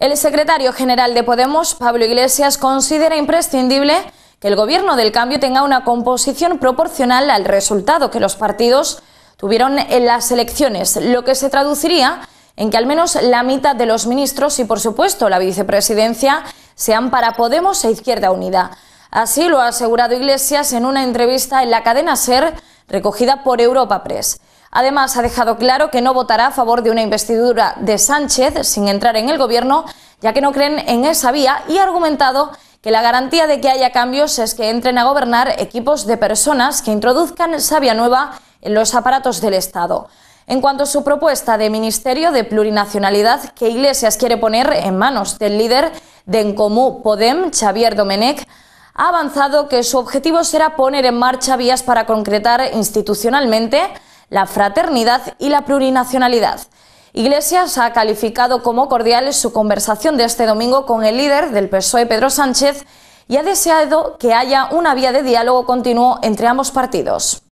El secretario general de Podemos, Pablo Iglesias, considera imprescindible que el gobierno del cambio tenga una composición proporcional al resultado que los partidos tuvieron en las elecciones, lo que se traduciría en que al menos la mitad de los ministros y, por supuesto, la vicepresidencia sean para Podemos e Izquierda Unida. Así lo ha asegurado Iglesias en una entrevista en la cadena SER recogida por Europa Press. Además, ha dejado claro que no votará a favor de una investidura de Sánchez sin entrar en el gobierno, ya que no creen en esa vía y ha argumentado que la garantía de que haya cambios es que entren a gobernar equipos de personas que introduzcan savia nueva en los aparatos del Estado. En cuanto a su propuesta de Ministerio de Plurinacionalidad que Iglesias quiere poner en manos del líder de Encomú Podem, Xavier Domenech, ha avanzado que su objetivo será poner en marcha vías para concretar institucionalmente la fraternidad y la plurinacionalidad. Iglesias ha calificado como cordiales su conversación de este domingo con el líder del PSOE, Pedro Sánchez, y ha deseado que haya una vía de diálogo continuo entre ambos partidos.